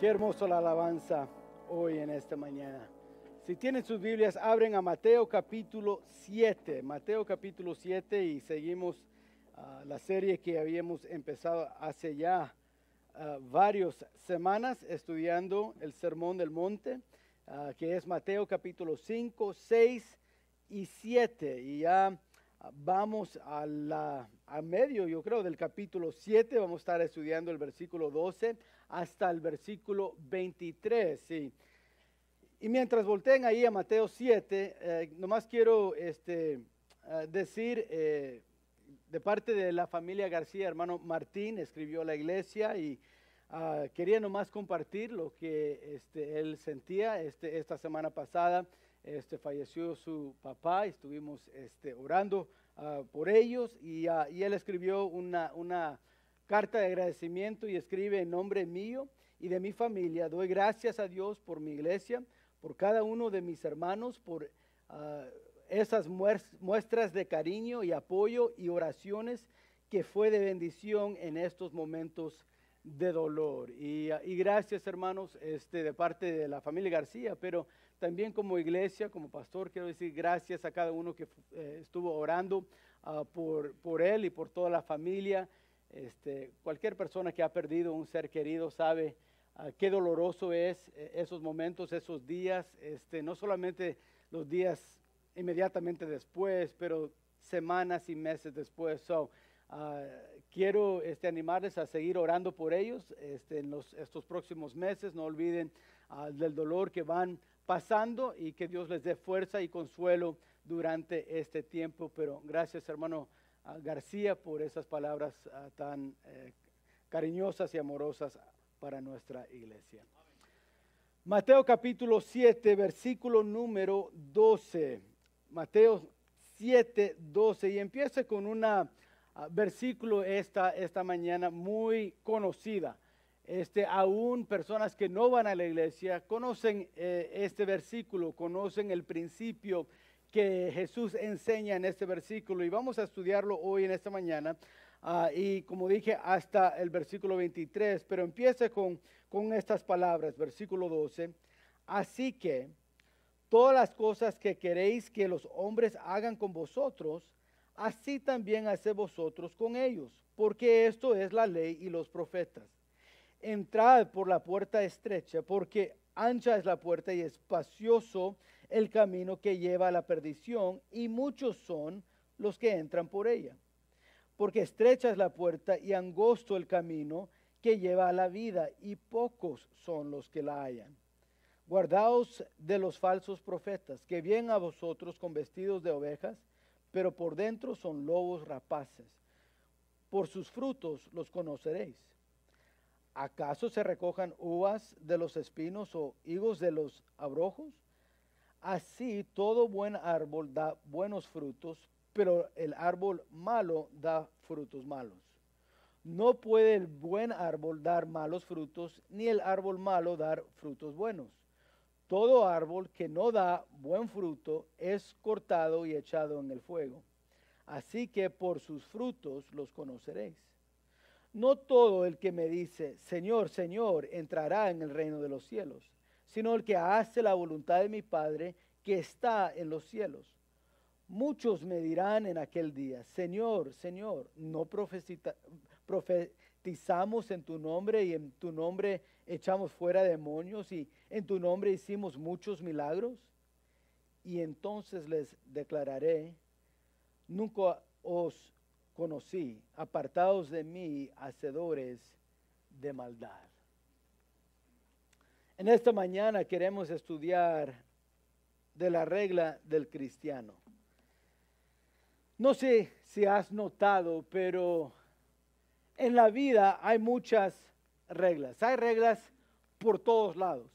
Qué hermoso la alabanza hoy en esta mañana. Si tienen sus Biblias, abren a Mateo capítulo 7. Mateo capítulo 7 y seguimos ah, la serie que habíamos empezado hace ya ah, varias semanas estudiando el Sermón del Monte, ah, que es Mateo capítulo 5, 6 y 7. Y ya vamos a, la, a medio, yo creo, del capítulo 7. Vamos a estar estudiando el versículo 12 hasta el versículo 23. ¿sí? Y mientras volteen ahí a Mateo 7, eh, nomás quiero este, eh, decir eh, de parte de la familia García, hermano Martín escribió la iglesia y ah, quería nomás compartir lo que este, él sentía. Este, esta semana pasada este, falleció su papá estuvimos, este, orando ah, por ellos ah, y, él escribió una, una carta de agradecimiento y escribe en nombre mío y de mi familia. Doy gracias a Dios por mi iglesia, por cada uno de mis hermanos, por ah, esas muestras de cariño y apoyo y oraciones que fue de bendición en estos momentos de dolor. Y, gracias, hermanos, este, de parte de la familia García, pero también como iglesia, como pastor, quiero decir gracias a cada uno que eh, estuvo orando ah, por, por él y por toda la familia. Este, cualquier persona que ha perdido un ser querido sabe ah, qué doloroso es eh, esos momentos, esos días, este, no solamente los días inmediatamente después, pero semanas y meses después. So, ah, quiero este, animarles a seguir orando por ellos este, en estos próximos meses. No olviden ah, del dolor que van pasando y que Dios les dé fuerza y consuelo durante este tiempo. Pero gracias, hermano García por esas palabras ah, tan eh, cariñosas y amorosas para nuestra iglesia. Mateo capítulo 7, versículo número 12. Mateo 7, 12. Y empieza con un ah, versículo esta, esta mañana muy conocida. Este, aún personas que no van a la iglesia conocen eh, este versículo, conocen el principio que Jesús enseña en este versículo y vamos a estudiarlo hoy en esta mañana. Ah, y como dije, hasta el versículo 23, pero empieza con, con estas palabras, versículo 12. Así que todas las cosas que queréis que los hombres hagan con vosotros, así también haced vosotros con ellos, porque esto es la ley y los profetas. Entrad por la puerta estrecha, porque ancha es la puerta y espacioso el camino que lleva a la perdición y muchos son los que entran por ella. Porque estrecha es la puerta y angosto el camino que lleva a la vida y pocos son los que la hallan. Guardaos de los falsos profetas que vienen a vosotros con vestidos de ovejas, pero por dentro son lobos rapaces. Por sus frutos los conoceréis. ¿Acaso se recojan uvas de los espinos o higos de los abrojos? Así todo buen árbol da buenos frutos, pero el árbol malo da frutos malos. No puede el buen árbol dar malos frutos, ni el árbol malo dar frutos buenos. Todo árbol que no da buen fruto es cortado y echado en el fuego. Así que por sus frutos los conoceréis. No todo el que me dice, Señor, Señor, entrará en el reino de los cielos sino el que hace la voluntad de mi Padre que está en los cielos. Muchos me dirán en aquel día, Señor, Señor, ¿no profetizamos en tu nombre y en tu nombre echamos fuera demonios y en tu nombre hicimos muchos milagros? Y entonces les declararé, nunca os conocí, apartados de mí, hacedores de maldad. En esta mañana queremos estudiar de la regla del cristiano. No sé si has notado, pero en la vida hay muchas reglas. Hay reglas por todos lados.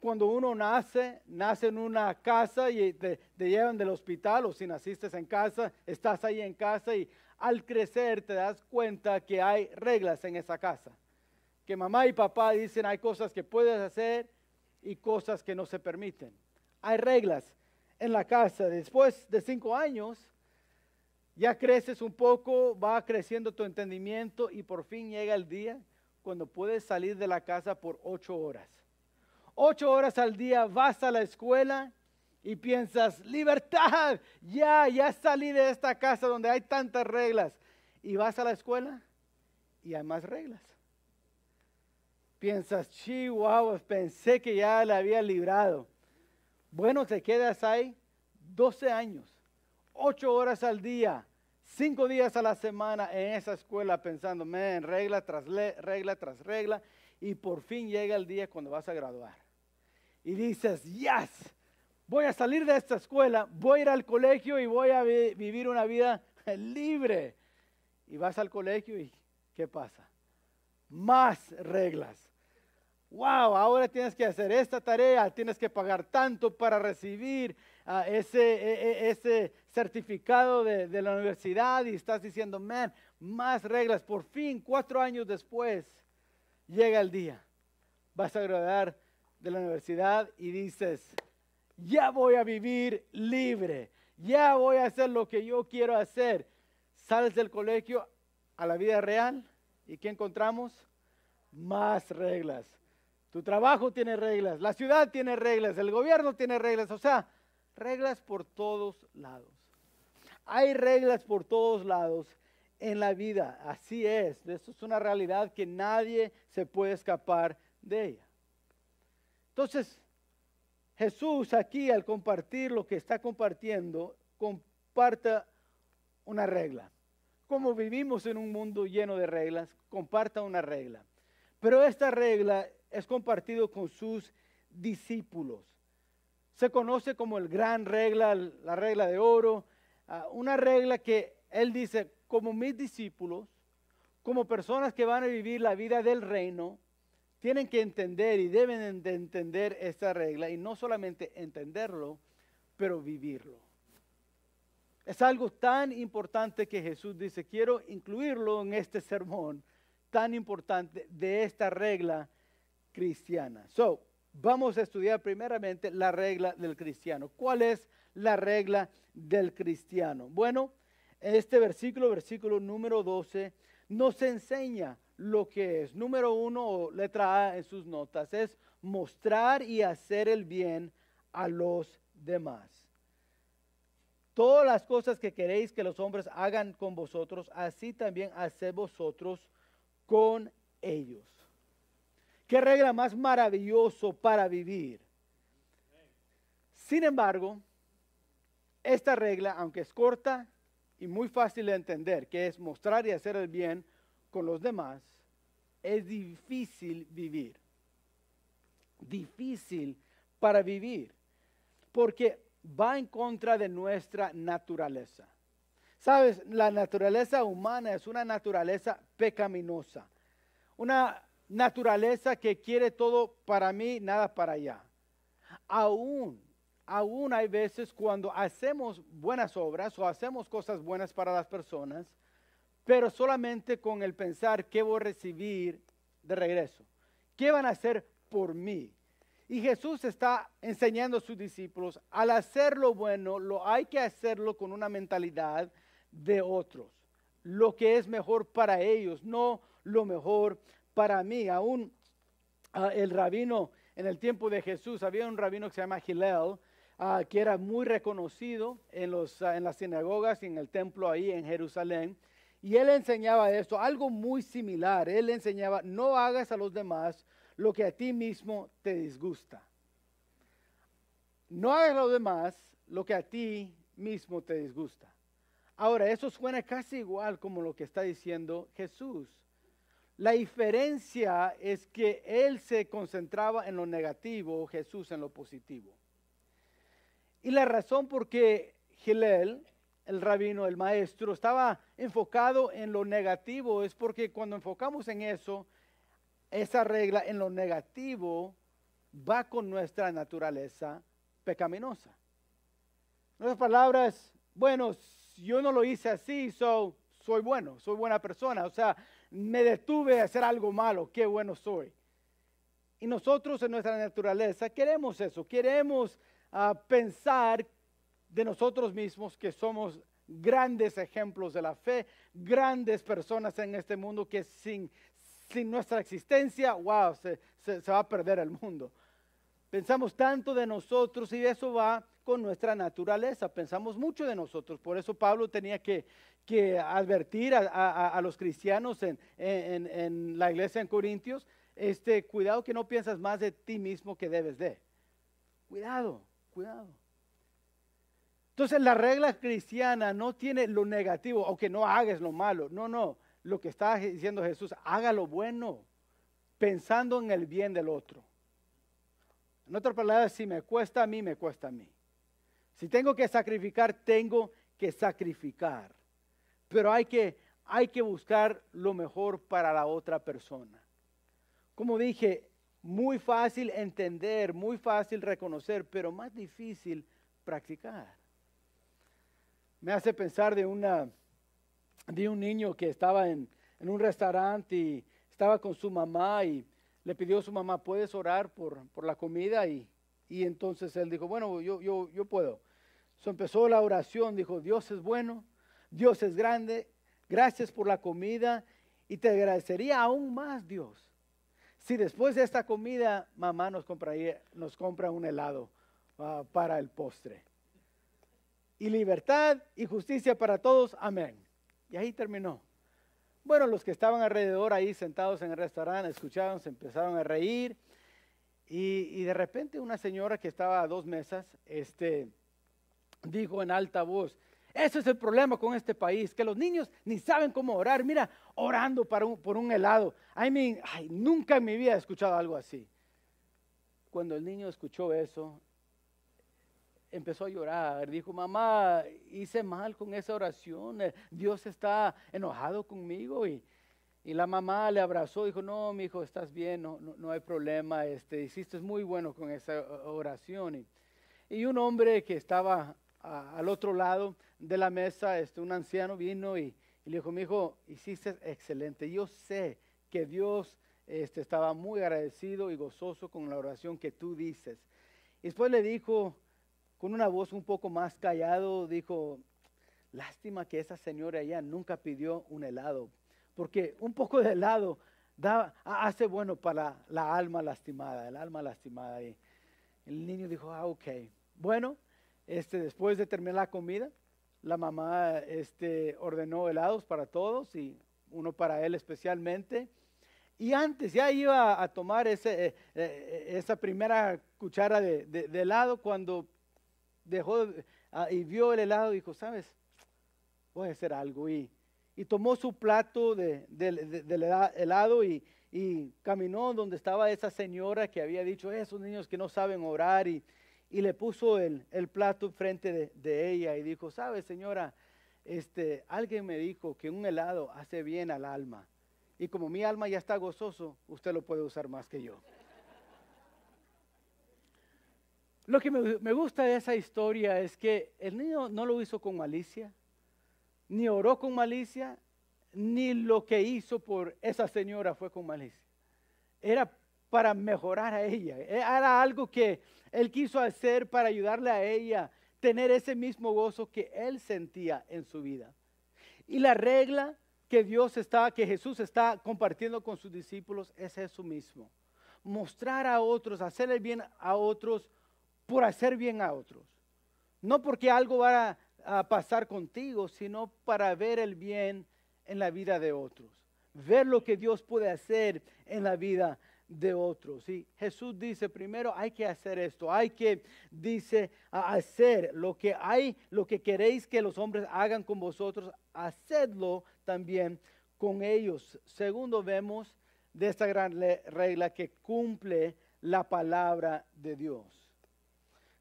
Cuando uno nace, nace en una casa y te, llevan del hospital o si naciste en casa, estás ahí en casa y al crecer te das cuenta que hay reglas en esa casa que mamá y papá dicen hay cosas que puedes hacer y cosas que no se permiten. Hay reglas en la casa. Después de cinco años, ya creces un poco, va creciendo tu entendimiento y por fin llega el día cuando puedes salir de la casa por ocho horas. Ocho horas al día vas a la escuela y piensas, libertad, ya, ya salí de esta casa donde hay tantas reglas. Y vas a la escuela y hay más reglas. Piensas, chihuahua, pensé que ya la había librado. Bueno, te quedas ahí 12 años, 8 horas al día, 5 días a la semana en esa escuela pensando, en regla tras regla tras regla, y por fin llega el día cuando vas a graduar. Y dices, yes, voy a salir de esta escuela, voy a ir al colegio y voy a vivir una vida libre. Y vas al colegio y ¿qué pasa? Más reglas, wow, ahora tienes que hacer esta tarea, tienes que pagar tanto para recibir ah, ese, e, e, ese, certificado de, de, la universidad y estás diciendo, man, más reglas. Por fin, cuatro años después, llega el día. Vas a graduar de la universidad y dices, ya voy a vivir libre, ya voy a hacer lo que yo quiero hacer. Sales del colegio a la vida real y ¿qué encontramos? Más reglas tu trabajo tiene reglas, la ciudad tiene reglas, el gobierno tiene reglas, o sea, reglas por todos lados. Hay reglas por todos lados en la vida, así es. Esto es una realidad que nadie se puede escapar de ella. Entonces, Jesús aquí al compartir lo que está compartiendo, comparta una regla. Como vivimos en un mundo lleno de reglas, comparta una regla. Pero esta regla es compartido con sus discípulos. Se conoce como el gran regla, la regla de oro, ah, una regla que él dice, como mis discípulos, como personas que van a vivir la vida del reino, tienen que entender y deben de entender esta regla y no solamente entenderlo, pero vivirlo. Es algo tan importante que Jesús dice, quiero incluirlo en este sermón, tan importante de esta regla cristiana. So, vamos a estudiar primeramente la regla del cristiano. ¿Cuál es la regla del cristiano? Bueno, este versículo, versículo número 12, nos enseña lo que es. Número uno, o letra A en sus notas, es mostrar y hacer el bien a los demás. Todas las cosas que queréis que los hombres hagan con vosotros, así también haced vosotros con ellos. Qué regla más maravilloso para vivir. Sin embargo, esta regla, aunque es corta y muy fácil de entender, que es mostrar y hacer el bien con los demás, es difícil vivir. Difícil para vivir, porque va en contra de nuestra naturaleza. Sabes, la naturaleza humana es una naturaleza pecaminosa, una naturaleza que quiere todo para mí, nada para allá. Aún, aún hay veces cuando hacemos buenas obras o hacemos cosas buenas para las personas, pero solamente con el pensar qué voy a recibir de regreso, qué van a hacer por mí. Y Jesús está enseñando a sus discípulos, al hacer lo bueno, lo hay que hacerlo con una mentalidad de otros, lo que es mejor para ellos, no lo mejor para mí, aún ah, el rabino en el tiempo de Jesús, había un rabino que se llama Gilel, ah, que era muy reconocido en, los, ah, en las sinagogas y en el templo ahí en Jerusalén. Y él enseñaba esto, algo muy similar. Él enseñaba, no hagas a los demás lo que a ti mismo te disgusta. No hagas a los demás lo que a ti mismo te disgusta. Ahora, eso suena casi igual como lo que está diciendo Jesús. La diferencia es que él se concentraba en lo negativo, Jesús en lo positivo. Y la razón por qué Gilel, el rabino, el maestro, estaba enfocado en lo negativo es porque cuando enfocamos en eso, esa regla en lo negativo va con nuestra naturaleza pecaminosa. En palabras, bueno, yo no lo hice así, soy bueno, soy buena persona. O sea, me detuve a hacer algo malo, qué bueno soy. Y nosotros en nuestra naturaleza queremos eso, queremos ah, pensar de nosotros mismos que somos grandes ejemplos de la fe, grandes personas en este mundo que sin, nuestra existencia, wow, se va a perder el mundo. Pensamos tanto de nosotros y eso va con nuestra naturaleza. Pensamos mucho de nosotros. Por eso Pablo tenía que, advertir a, los cristianos en, la iglesia en Corintios, este, cuidado que no piensas más de ti mismo que debes de. Cuidado, cuidado. Entonces la regla cristiana no tiene lo negativo o oh, que no hagas lo malo. No, no. Lo que está diciendo Jesús, haga lo bueno, pensando en el bien del otro. En otras palabras, si me cuesta a mí, me cuesta a mí. Si tengo que sacrificar, tengo que sacrificar. Pero hay que, hay que buscar lo mejor para la otra persona. Como dije, muy fácil entender, muy fácil reconocer, pero más difícil practicar. Me hace pensar de, una, de un niño que estaba en, en un restaurante y estaba con su mamá y le pidió a su mamá, ¿puedes orar por, por la comida? Y, entonces él dijo, bueno, yo, yo, yo puedo. So empezó la oración, dijo, Dios es bueno, Dios es grande, gracias por la comida y te agradecería aún más, Dios, si después de esta comida mamá nos, nos compra un helado ah, para el postre. Y libertad y justicia para todos, amén. Y ahí terminó. Bueno, los que estaban alrededor ahí sentados en el restaurante escucharon, se empezaron a reír. Y, de repente una señora que estaba a dos mesas este, dijo en alta voz, ese es el problema con este país, que los niños ni saben cómo orar. Mira, orando para por un helado. ay, nunca en mi vida he escuchado algo así. Cuando el niño escuchó eso, empezó a llorar. Dijo, mamá, hice mal con esa oración. Eh, Dios está enojado conmigo. Y, la mamá le abrazó, dijo, no, mi hijo, estás bien, no, no, hay problema. Este, hiciste muy bueno con esa eh, oración. Y, un hombre que estaba al otro lado de la mesa, este, un anciano vino y, le dijo, mi hijo, hiciste excelente. Yo sé que Dios este, estaba muy agradecido y gozoso con la oración que tú dices. Y después le dijo con una voz un poco más callado, dijo, lástima que esa señora ya nunca pidió un helado, porque un poco de helado da, hace bueno para la alma lastimada, el alma lastimada. el niño dijo, ah, ok. Bueno, este, después de terminar la comida, la mamá este, ordenó helados para todos y uno para él especialmente. Y antes ya iba a tomar ese, eh, eh, eh, esa primera cuchara de, de, helado cuando dejó ah, y vio el helado y dijo, ¿sabes? Voy a hacer algo. Y, y tomó su plato de, del helado y, caminó donde estaba esa señora que había dicho, esos niños que no saben orar. Y, le puso el, el plato frente de, ella y dijo, ¿sabes, señora? Este, alguien me dijo que un helado hace bien al alma. Y como mi alma ya está gozoso, usted lo puede usar más que yo. Lo que me, gusta de esa historia es que el niño no lo hizo con malicia, ni oró con malicia, ni lo que hizo por esa señora fue con malicia. Era para mejorar a ella. Era algo que él quiso hacer para ayudarle a ella tener ese mismo gozo que él sentía en su vida. Y la regla que Dios está, que Jesús está compartiendo con sus discípulos es eso mismo. Mostrar a otros, hacerle bien a otros por hacer bien a otros. No porque algo va a, pasar contigo, sino para ver el bien en la vida de otros. Ver lo que Dios puede hacer en la vida de otros. Y Jesús dice, primero hay que hacer esto, hay que, dice, hacer lo que hay, lo que queréis que los hombres hagan con vosotros, hacedlo también con ellos. Segundo, vemos de esta gran regla que cumple la palabra de Dios.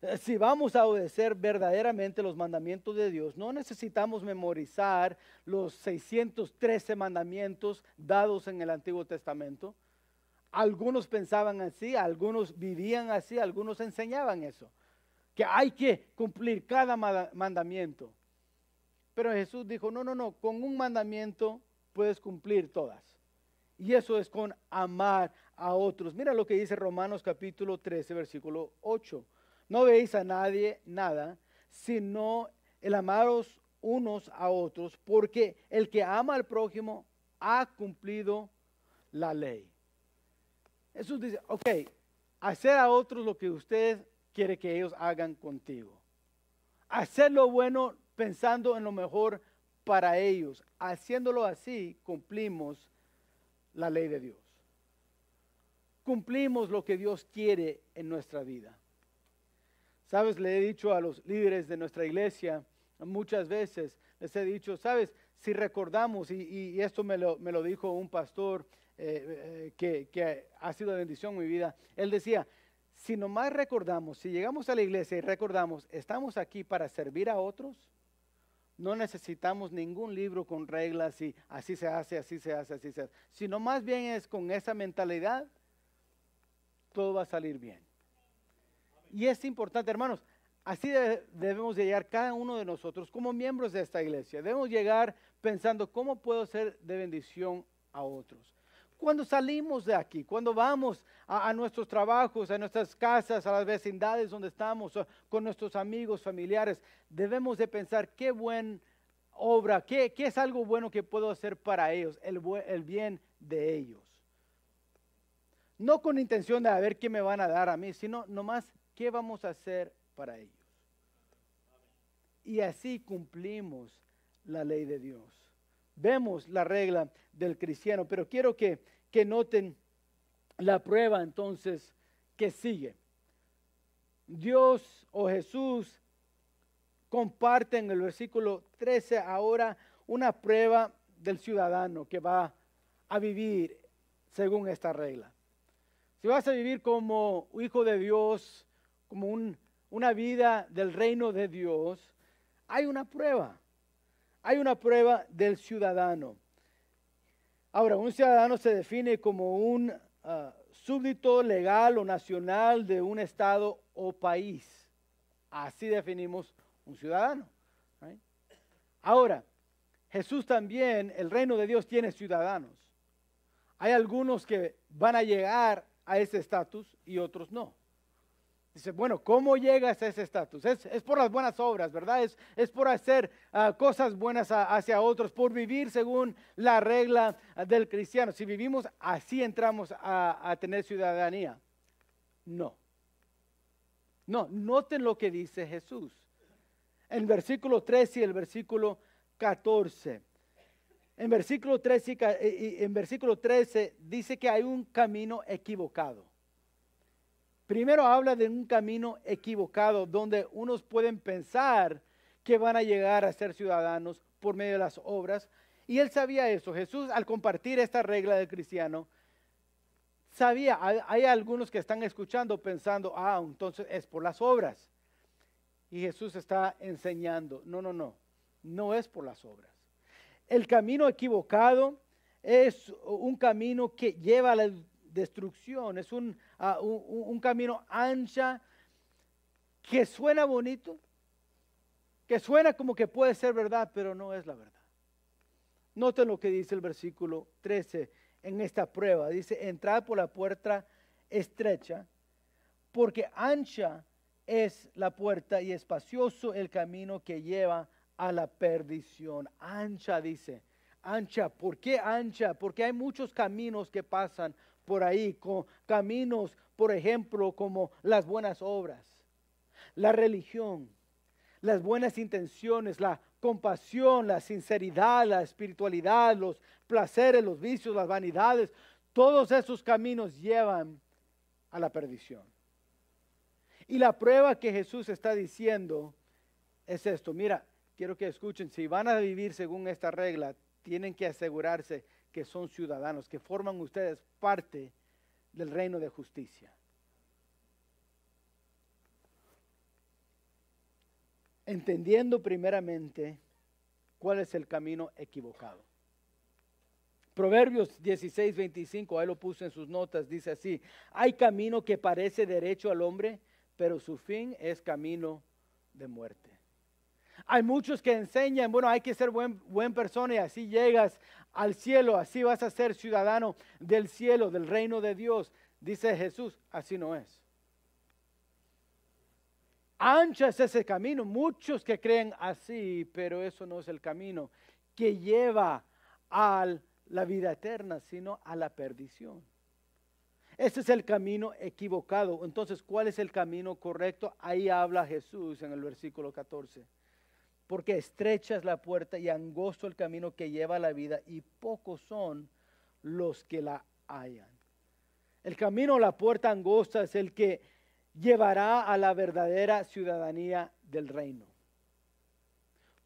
Eh, si vamos a obedecer verdaderamente los mandamientos de Dios, no necesitamos memorizar los 613 mandamientos dados en el Antiguo Testamento. Algunos pensaban así, algunos vivían así, algunos enseñaban eso, que hay que cumplir cada mandamiento. Pero Jesús dijo, no, no, no, con un mandamiento puedes cumplir todas. Y eso es con amar a otros. Mira lo que dice Romanos capítulo 13, versículo 8 no veis a nadie nada, sino el amaros unos a otros, porque el que ama al prójimo ha cumplido la ley. Jesús dice, ok, hacer a otros lo que usted quiere que ellos hagan contigo. Hacer lo bueno pensando en lo mejor para ellos. Haciéndolo así, cumplimos la ley de Dios. Cumplimos lo que Dios quiere en nuestra vida. Sabes, le he dicho a los líderes de nuestra iglesia muchas veces, les he dicho, sabes, si recordamos, y, esto me lo, dijo un pastor eh, eh, que, ha sido bendición en mi vida, él decía, si nomás recordamos, si llegamos a la iglesia y recordamos, estamos aquí para servir a otros, no necesitamos ningún libro con reglas y así se hace, así se hace, así se hace, sino más bien es con esa mentalidad, todo va a salir bien. Y es importante, hermanos, así debemos llegar cada uno de nosotros como miembros de esta iglesia. Debemos llegar pensando cómo puedo ser de bendición a otros. Cuando salimos de aquí, cuando vamos a, nuestros trabajos, a nuestras casas, a las vecindades donde estamos, con nuestros amigos, familiares, debemos de pensar qué buena obra, qué, es algo bueno que puedo hacer para ellos, el, el bien de ellos. No con intención de a ver qué me van a dar a mí, sino nomás ¿Qué vamos a hacer para ellos? Y así cumplimos la ley de Dios. Vemos la regla del cristiano, pero quiero que, noten la prueba entonces que sigue. Dios o Jesús comparten en el versículo 13 ahora una prueba del ciudadano que va a vivir según esta regla. Si vas a vivir como hijo de Dios, como una vida del reino de Dios, hay una prueba. Hay una prueba del ciudadano. Ahora, un ciudadano se define como un ah, súbdito legal o nacional de un estado o país. Así definimos un ciudadano. Ahora, Jesús también, el reino de Dios tiene ciudadanos. Hay algunos que van a llegar a ese estatus y otros no. Dice, bueno, ¿cómo llegas a ese estatus? Es, por las buenas obras, ¿verdad? Es, por hacer ah, cosas buenas hacia otros, por vivir según la regla ah, del cristiano. Si vivimos así, entramos a, tener ciudadanía. No. No, noten lo que dice Jesús. En versículo 13 y el versículo 14. En versículo 13, y, en versículo 13 dice que hay un camino equivocado. Primero habla de un camino equivocado donde unos pueden pensar que van a llegar a ser ciudadanos por medio de las obras. Y él sabía eso. Jesús, al compartir esta regla del cristiano, sabía, hay, algunos que están escuchando pensando, ah, entonces es por las obras. Y Jesús está enseñando, no, no, no, no es por las obras. El camino equivocado es un camino que lleva a la destrucción, es un un, camino ancha que suena bonito, que suena como que puede ser verdad, pero no es la verdad. Noten lo que dice el versículo 13 en esta prueba. Dice, entrad por la puerta estrecha, porque ancha es la puerta y espacioso el camino que lleva a la perdición. Ancha dice, ancha, ¿por qué ancha? Porque hay muchos caminos que pasan por ahí, con caminos, por ejemplo, como las buenas obras, la religión, las buenas intenciones, la compasión, la sinceridad, la espiritualidad, los placeres, los vicios, las vanidades, todos esos caminos llevan a la perdición. Y la prueba que Jesús está diciendo es esto. Mira, quiero que escuchen, si van a vivir según esta regla, tienen que asegurarse que son ciudadanos, que forman ustedes parte del reino de justicia. Entendiendo primeramente cuál es el camino equivocado. Proverbios 16, 25, ahí lo puse en sus notas, dice así, hay camino que parece derecho al hombre, pero su fin es camino de muerte. Hay muchos que enseñan, bueno, hay que ser buen, persona y así llegas al cielo, así vas a ser ciudadano del cielo, del reino de Dios. Dice Jesús, así no es. Ancha es ese camino, muchos que creen así, pero eso no es el camino que lleva a la vida eterna, sino a la perdición. Ese es el camino equivocado. Entonces, ¿cuál es el camino correcto? Ahí habla Jesús en el versículo 14 porque estrecha es la puerta y angosto el camino que lleva a la vida y pocos son los que la hallan. El camino, la puerta angosta es el que llevará a la verdadera ciudadanía del reino.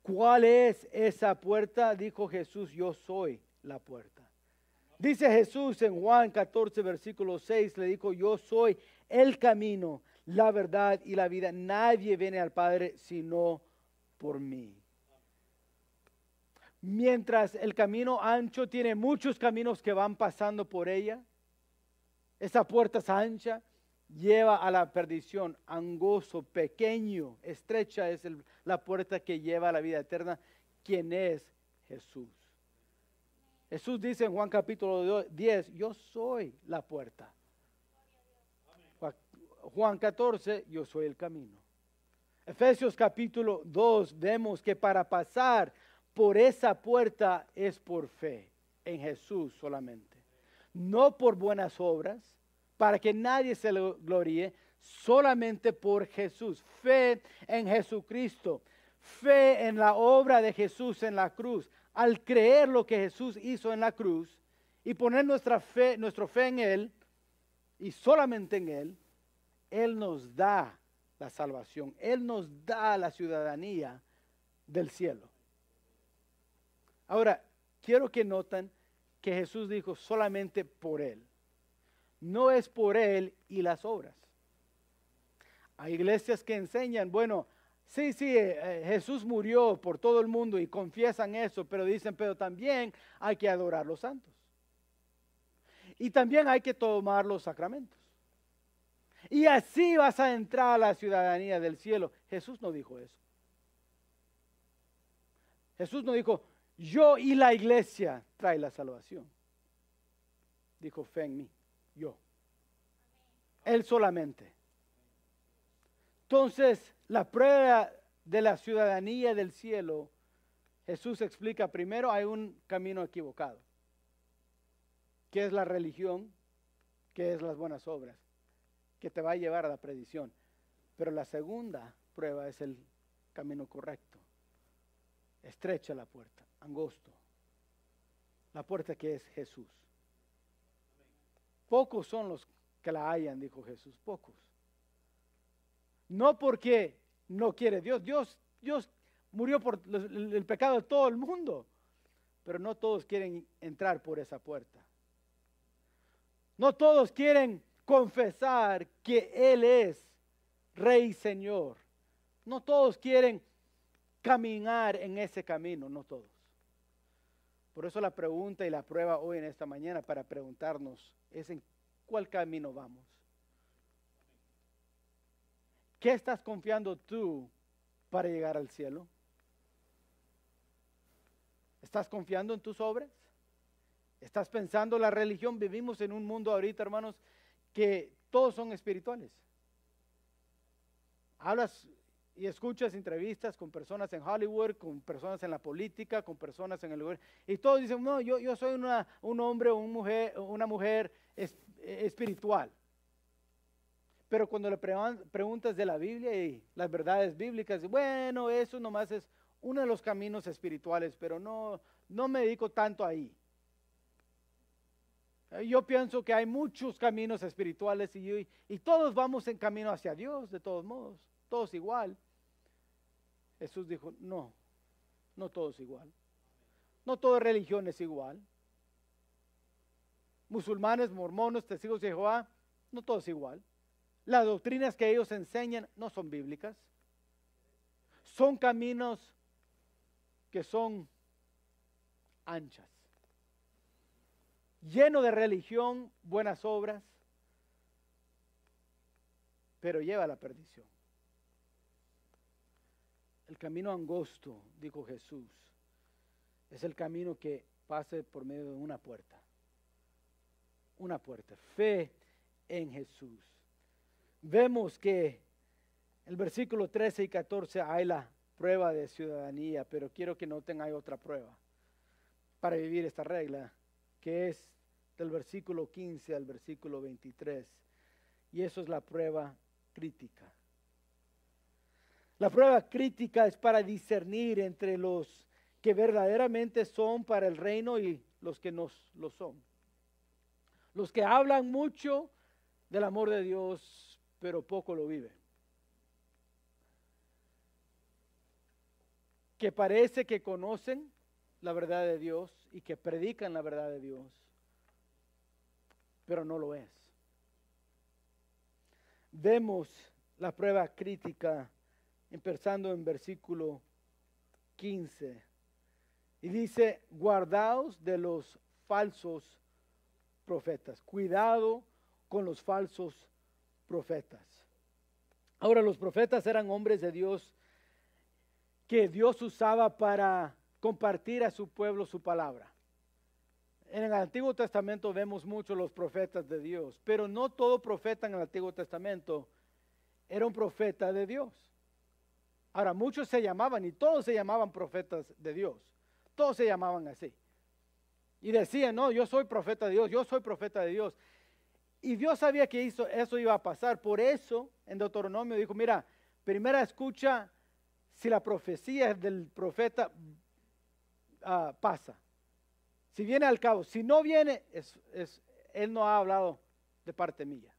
¿Cuál es esa puerta? Dijo Jesús, yo soy la puerta. Dice Jesús en Juan 14, versículo 6, le dijo, yo soy el camino, la verdad y la vida. Nadie viene al Padre sino por mí. Mientras el camino ancho tiene muchos caminos que van pasando por ella, esa puerta es ancha, lleva a la perdición, angoso, pequeño, estrecha es la puerta que lleva a la vida eterna, quien es Jesús. Jesús dice en Juan capítulo 10, yo soy la puerta. Juan 14, yo soy el camino. Efesios capítulo 2 vemos que para pasar por esa puerta es por fe en Jesús solamente, no por buenas obras, para que nadie se lo gloríe, solamente por Jesús, fe en Jesucristo, fe en la obra de Jesús en la cruz, al creer lo que Jesús hizo en la cruz y poner nuestra fe, nuestra fe en Él y solamente en Él, Él nos da la salvación. Él nos da la ciudadanía del cielo. Ahora, quiero que noten que Jesús dijo solamente por Él. No es por Él y las obras. Hay iglesias que enseñan, bueno, sí, sí, eh, eh, Jesús murió por todo el mundo y confiesan eso, pero dicen, pero también hay que adorar los santos. Y también hay que tomar los sacramentos y así vas a entrar a la ciudadanía del cielo. Jesús no dijo eso. Jesús no dijo, yo y la iglesia trae la salvación. Dijo, fe en mí, yo. Él solamente. Entonces, la prueba de la ciudadanía del cielo, Jesús explica primero, hay un camino equivocado, que es la religión, que es las buenas obras que te va a llevar a la predicción. Pero la segunda prueba es el camino correcto. Estrecha la puerta, angosto. La puerta que es Jesús. Pocos son los que la hayan, dijo Jesús, pocos. No porque no quiere Dios, Dios, Dios murió por el pecado de todo el mundo, pero no todos quieren entrar por esa puerta. No todos quieren confesar que Él es Rey y Señor. No todos quieren caminar en ese camino, no todos. Por eso la pregunta y la prueba hoy en esta mañana para preguntarnos es en cuál camino vamos. ¿Qué estás confiando tú para llegar al cielo? ¿Estás confiando en tus obras? ¿Estás pensando la religión? Vivimos en un mundo ahorita, hermanos, que todos son espirituales. Hablas y escuchas entrevistas con personas en Hollywood, con personas en la política, con personas en el lugar, y todos dicen, no, yo, yo soy una, un hombre o mujer, una mujer eh, espiritual. Pero cuando le preguntas de la Biblia y las verdades bíblicas, bueno, eso nomás es uno de los caminos espirituales, pero no, no me dedico tanto ahí. Eh, yo pienso que hay muchos caminos espirituales y, todos vamos en camino hacia Dios, de todos modos, todos igual. Jesús dijo, no, no todos igual. No toda religión es igual. Musulmanes, mormones, testigos de Jehová, no todos igual. Las doctrinas que ellos enseñan no son bíblicas. Son caminos que son anchas lleno de religión, buenas obras, pero lleva a la perdición. El camino angosto, dijo Jesús, es el camino que pase por medio de una puerta. Una puerta. Fe en Jesús. Vemos que el versículo 13 y 14 hay la prueba de ciudadanía, pero quiero que noten hay otra prueba para vivir esta regla, que es del versículo 15 al versículo 23. Y eso es la prueba crítica. La prueba crítica es para discernir entre los que verdaderamente son para el reino y los que no lo son. Los que hablan mucho del amor de Dios, pero poco lo viven. Que parece que conocen la verdad de Dios y que predican la verdad de Dios, pero no lo es. Vemos la prueba crítica empezando en versículo 15. Y dice, guardaos de los falsos profetas. Cuidado con los falsos profetas. Ahora, los profetas eran hombres de Dios que Dios usaba para compartir a su pueblo su palabra en el Antiguo Testamento vemos mucho los profetas de Dios, pero no todo profeta en el Antiguo Testamento era un profeta de Dios. Ahora, muchos se llamaban y todos se llamaban profetas de Dios. Todos se llamaban así. Y decían, no, yo soy profeta de Dios, yo soy profeta de Dios. Y Dios sabía que eso, iba a pasar. Por eso en Deuteronomio dijo, mira, primera escucha si la profecía del profeta ah, pasa. Si viene al cabo, si no viene, él no ha hablado de parte mía.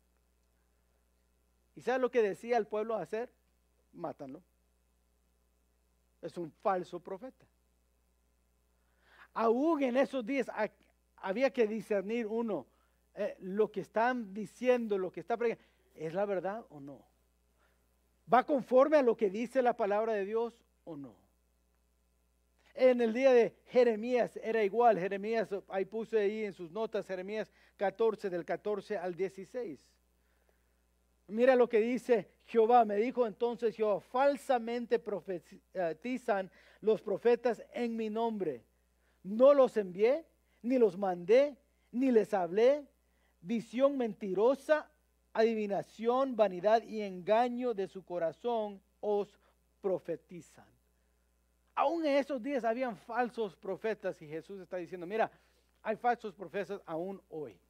¿Y sabes lo que decía el pueblo hacer? Mátalo. Es un falso profeta. Aún en esos días había que discernir uno eh, lo que están diciendo, lo que está preguntando, ¿Es la verdad o no? ¿Va conforme a lo que dice la palabra de Dios o no? En el día de Jeremías era igual. Jeremías, ahí puse ahí en sus notas, Jeremías 14, del 14 al 16. Mira lo que dice Jehová. Me dijo entonces Jehová, falsamente profetizan los profetas en mi nombre. No los envié, ni los mandé, ni les hablé. Visión mentirosa, adivinación, vanidad y engaño de su corazón os profetizan. Aún en esos días habían falsos profetas y Jesús está diciendo, mira, hay falsos profetas aún hoy,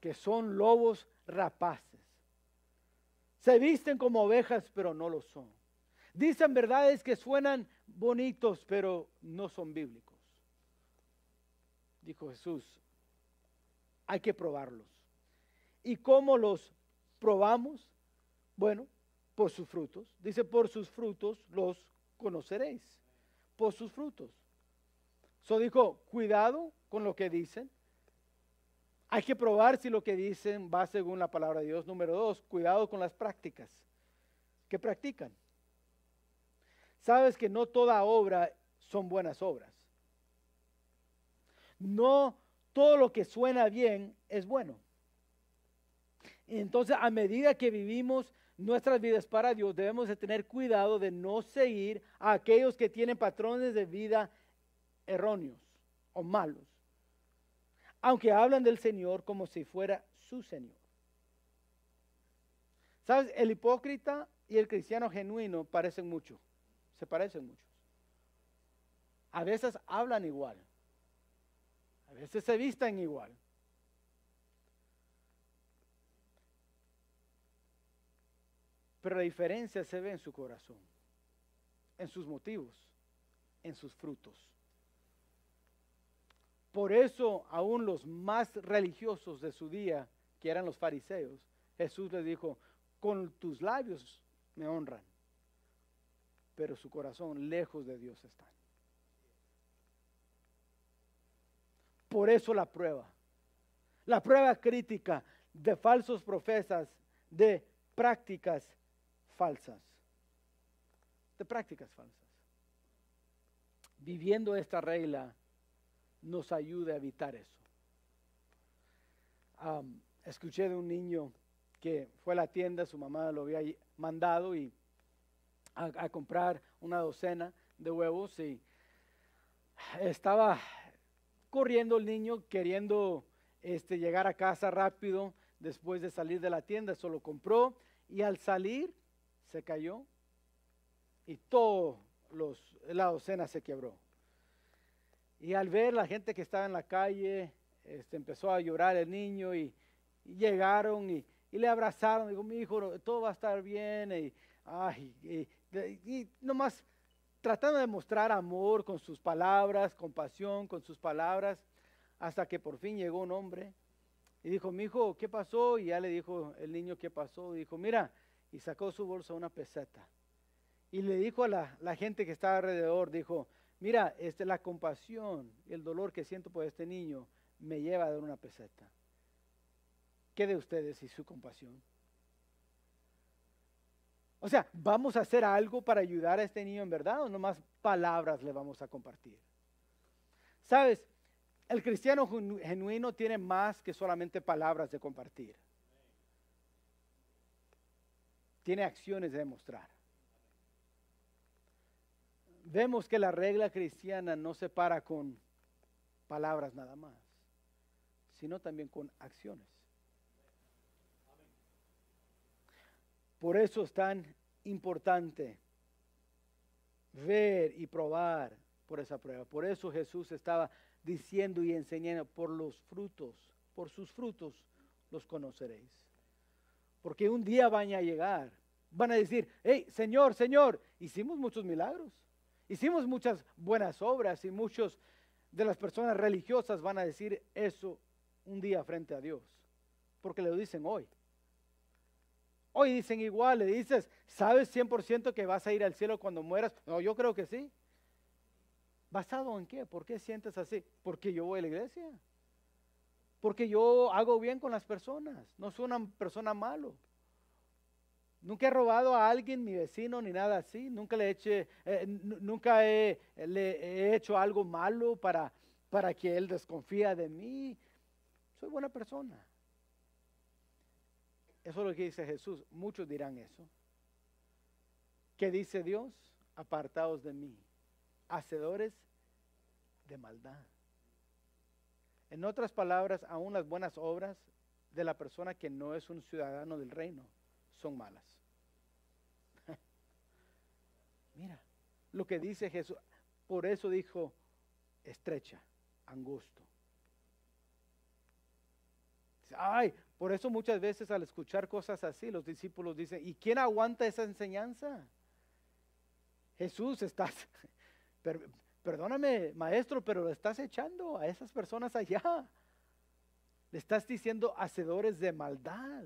que son lobos rapaces. Se visten como ovejas, pero no lo son. Dicen verdades que suenan bonitos, pero no son bíblicos. Dijo Jesús, hay que probarlos. ¿Y cómo los probamos? Bueno, por sus frutos. Dice, por sus frutos los conoceréis. Por sus frutos. So dijo, cuidado con lo que dicen. Hay que probar si lo que dicen va según la palabra de Dios. Número dos, cuidado con las prácticas que practican. Sabes que no toda obra son buenas obras. No todo lo que suena bien es bueno. Entonces, a medida que vivimos nuestras vidas para Dios, debemos de tener cuidado de no seguir a aquellos que tienen patrones de vida erróneos o malos, aunque hablan del Señor como si fuera su Señor. ¿Sabes? El hipócrita y el cristiano genuino parecen mucho, se parecen mucho. A veces hablan igual, a veces se visten igual, Pero la diferencia se ve en su corazón, en sus motivos, en sus frutos. Por eso aún los más religiosos de su día, que eran los fariseos, Jesús les dijo, con tus labios me honran, pero su corazón lejos de Dios está. Por eso la prueba, la prueba crítica de falsos profesas, de prácticas falsas, de prácticas falsas. Viviendo esta regla nos ayuda a evitar eso. escuché de un niño que fue a la tienda, su mamá lo había mandado y a, comprar una docena de huevos y estaba corriendo el niño queriendo este, llegar a casa rápido después de salir de la tienda, eso lo compró y al salir se cayó y todos los, la docena se quebró. Y al ver la gente que estaba en la calle, este, empezó a llorar el niño y, llegaron y, le abrazaron. dijo, mi hijo, todo va a estar bien. Y, y, nomás tratando de mostrar amor con sus palabras, compasión con sus palabras, hasta que por fin llegó un hombre y dijo, mi hijo, ¿qué pasó? Y ya le dijo el niño, ¿qué pasó? Dijo, mira, y sacó su bolsa una peseta. Y le dijo a la, gente que estaba alrededor, dijo, mira, este, la compasión y el dolor que siento por este niño me lleva a dar una peseta. ¿Qué de ustedes y su compasión? O sea, ¿vamos a hacer algo para ayudar a este niño en verdad o nomás palabras le vamos a compartir? Sabes, el cristiano genuino tiene más que solamente palabras de compartir tiene acciones de demostrar. Vemos que la regla cristiana no se para con palabras nada más, sino también con acciones. Por eso es tan importante ver y probar por esa prueba. Por eso Jesús estaba diciendo y enseñando, por los frutos, por sus frutos los conoceréis. Porque un día van a llegar. Van a decir, hey, Señor, Señor, hicimos muchos milagros. Hicimos muchas buenas obras y muchos de las personas religiosas van a decir eso un día frente a Dios. Porque lo dicen hoy. Hoy dicen igual, le dices, ¿sabes 100% que vas a ir al cielo cuando mueras? No, yo creo que sí. ¿Basado en qué? ¿Por qué sientes así? Porque yo voy a la iglesia porque yo hago bien con las personas, no soy una persona malo. Nunca he robado a alguien, mi vecino, ni nada así. Nunca le, eche, eh, nunca he, le hecho algo malo para, para que él desconfía de mí. Soy buena persona. Eso es lo que dice Jesús. Muchos dirán eso. ¿Qué dice Dios? Apartados de mí, hacedores de maldad. En otras palabras, aún las buenas obras de la persona que no es un ciudadano del reino son malas. Mira, lo que dice Jesús, por eso dijo estrecha, angosto. Ay, por eso muchas veces al escuchar cosas así, los discípulos dicen, ¿y quién aguanta esa enseñanza? Jesús, estás, Perdóname, maestro, pero lo estás echando a esas personas allá. Le estás diciendo hacedores de maldad.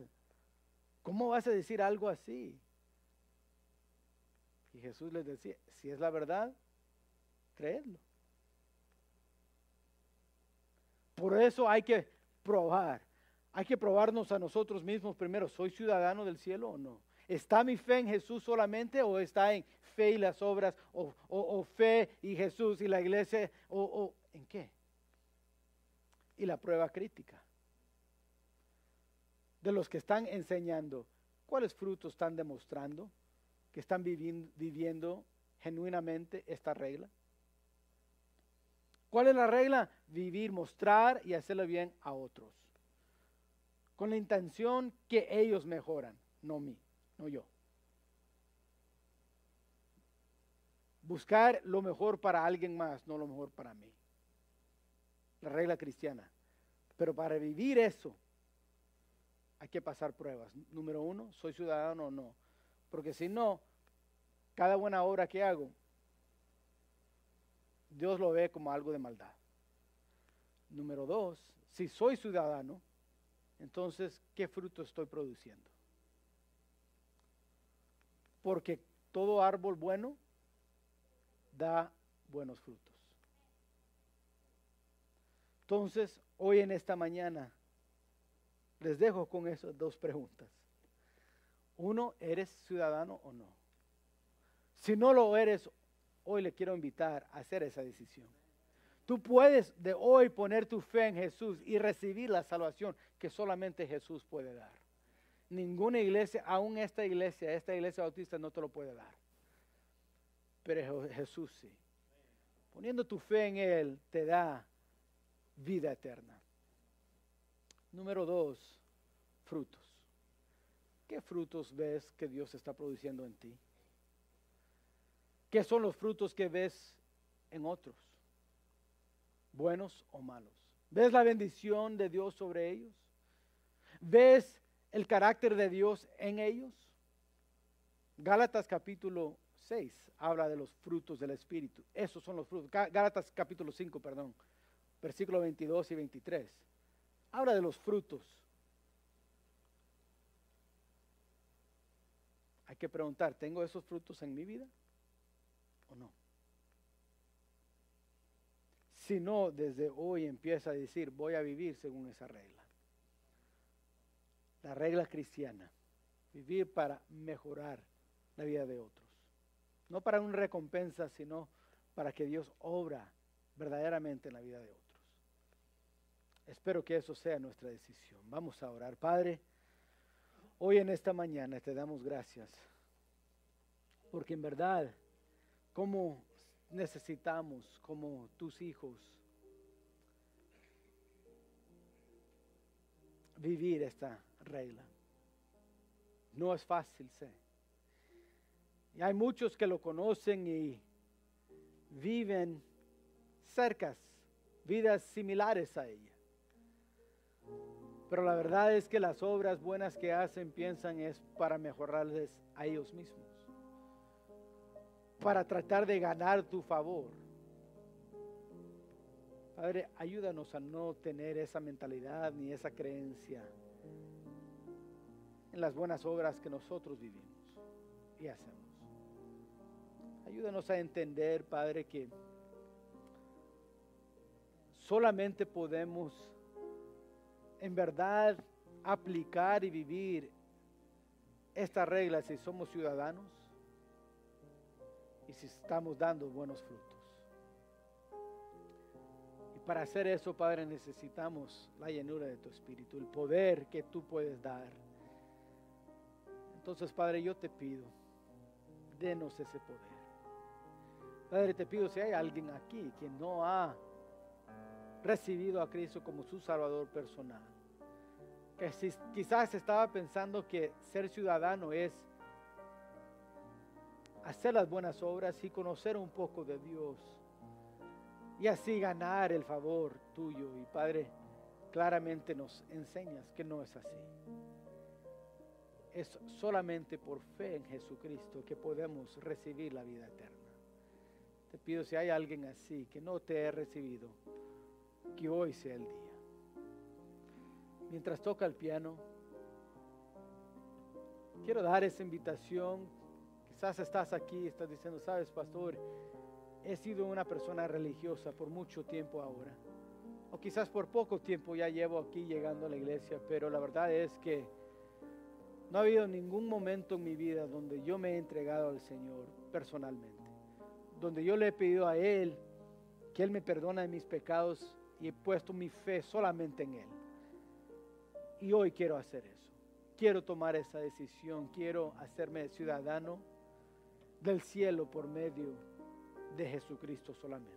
¿Cómo vas a decir algo así? Y Jesús les decía, si es la verdad, creedlo. Por eso hay que probar. Hay que probarnos a nosotros mismos primero, ¿soy ciudadano del cielo o no? ¿Está mi fe en Jesús solamente o está en fe y las obras, o, fe y Jesús y la iglesia, o, o en qué? Y la prueba crítica de los que están enseñando, cuáles frutos están demostrando que están viviendo, viviendo genuinamente esta regla. ¿Cuál es la regla? Vivir, mostrar y hacerle bien a otros. Con la intención que ellos mejoran, no mí, no yo. buscar lo mejor para alguien más, no lo mejor para mí. La regla cristiana. Pero para vivir eso, hay que pasar pruebas. Número uno, ¿soy ciudadano o no? Porque si no, cada buena obra que hago, Dios lo ve como algo de maldad. Número dos, si soy ciudadano, entonces, ¿qué fruto estoy produciendo? Porque todo árbol bueno da buenos frutos. Entonces, hoy en esta mañana, les dejo con esas dos preguntas. Uno, ¿eres ciudadano o no? Si no lo eres, hoy le quiero invitar a hacer esa decisión. Tú puedes de hoy poner tu fe en Jesús y recibir la salvación que solamente Jesús puede dar. Ninguna iglesia, aún esta iglesia, esta iglesia bautista no te lo puede dar pero Jesús sí. Poniendo tu fe en Él te da vida eterna. Número dos, frutos. ¿Qué frutos ves que Dios está produciendo en ti? ¿Qué son los frutos que ves en otros? Buenos o malos. ¿Ves la bendición de Dios sobre ellos? ¿Ves el carácter de Dios en ellos? Gálatas capítulo 6 habla de los frutos del Espíritu. Esos son los frutos. Gálatas capítulo 5, perdón, versículo 22 y 23. Habla de los frutos. Hay que preguntar, ¿tengo esos frutos en mi vida o no? Si no, desde hoy empieza a decir, voy a vivir según esa regla. La regla cristiana, vivir para mejorar la vida de otro. No para una recompensa, sino para que Dios obra verdaderamente en la vida de otros. Espero que eso sea nuestra decisión. Vamos a orar. Padre, hoy en esta mañana te damos gracias. Porque en verdad, como necesitamos como tus hijos vivir esta regla. No es fácil, sé. Y hay muchos que lo conocen y viven cercas, vidas similares a ella. Pero la verdad es que las obras buenas que hacen piensan es para mejorarles a ellos mismos, para tratar de ganar tu favor. Padre, ayúdanos a no tener esa mentalidad ni esa creencia en las buenas obras que nosotros vivimos y hacemos. Ayúdanos a entender, Padre, que solamente podemos en verdad aplicar y vivir estas reglas si somos ciudadanos y si estamos dando buenos frutos. Y para hacer eso, Padre, necesitamos la llenura de tu Espíritu, el poder que tú puedes dar. Entonces, Padre, yo te pido, denos ese poder. Padre, te pido si hay alguien aquí que no ha recibido a Cristo como su Salvador personal, que quizás estaba pensando que ser ciudadano es hacer las buenas obras y conocer un poco de Dios y así ganar el favor tuyo. Y Padre, claramente nos enseñas que no es así. Es solamente por fe en Jesucristo que podemos recibir la vida eterna pido si hay alguien así que no te he recibido, que hoy sea el día. Mientras toca el piano, quiero dar esa invitación. Quizás estás aquí, estás diciendo, sabes, pastor, he sido una persona religiosa por mucho tiempo ahora. O quizás por poco tiempo ya llevo aquí llegando a la iglesia, pero la verdad es que no ha habido ningún momento en mi vida donde yo me he entregado al Señor personalmente donde yo le he pedido a Él que Él me perdona de mis pecados y he puesto mi fe solamente en Él. Y hoy quiero hacer eso. Quiero tomar esa decisión. Quiero hacerme ciudadano del cielo por medio de Jesucristo solamente.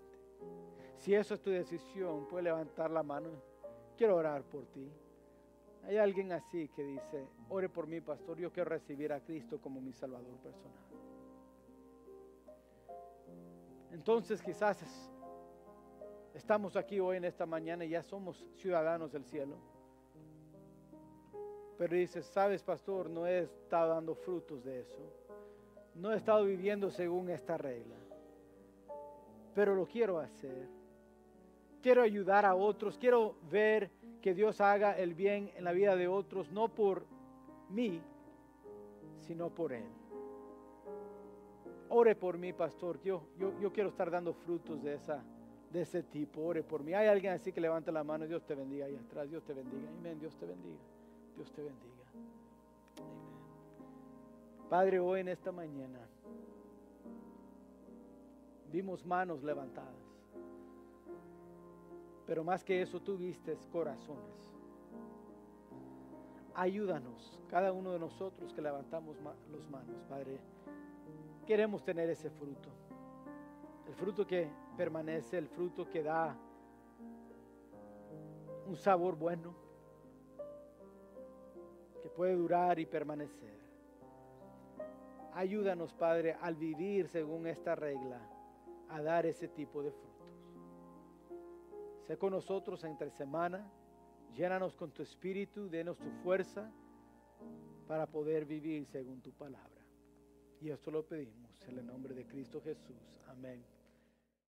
Si eso es tu decisión, puedes levantar la mano. Quiero orar por ti. Hay alguien así que dice, ore por mí, pastor, yo quiero recibir a Cristo como mi Salvador personal. Entonces quizás estamos aquí hoy en esta mañana y ya somos ciudadanos del cielo. Pero dices, sabes, pastor, no he estado dando frutos de eso. No he estado viviendo según esta regla. Pero lo quiero hacer. Quiero ayudar a otros. Quiero ver que Dios haga el bien en la vida de otros, no por mí, sino por Él ore por mí, pastor. Yo, yo, quiero estar dando frutos de, esa, de ese tipo. Ore por mí. Hay alguien así que levanta la mano. Dios te bendiga ahí atrás. Dios te bendiga. Amén. Dios te bendiga. Dios te bendiga. Amén. Padre, hoy en esta mañana vimos manos levantadas. Pero más que eso, tú viste corazones. Ayúdanos, cada uno de nosotros que levantamos las manos, Padre queremos tener ese fruto. El fruto que permanece, el fruto que da un sabor bueno, que puede durar y permanecer. Ayúdanos, Padre, al vivir según esta regla, a dar ese tipo de frutos. Sé con nosotros entre semana, llénanos con tu espíritu, denos tu fuerza para poder vivir según tu palabra. Y esto lo pedimos en el nombre de Cristo Jesús. Amén.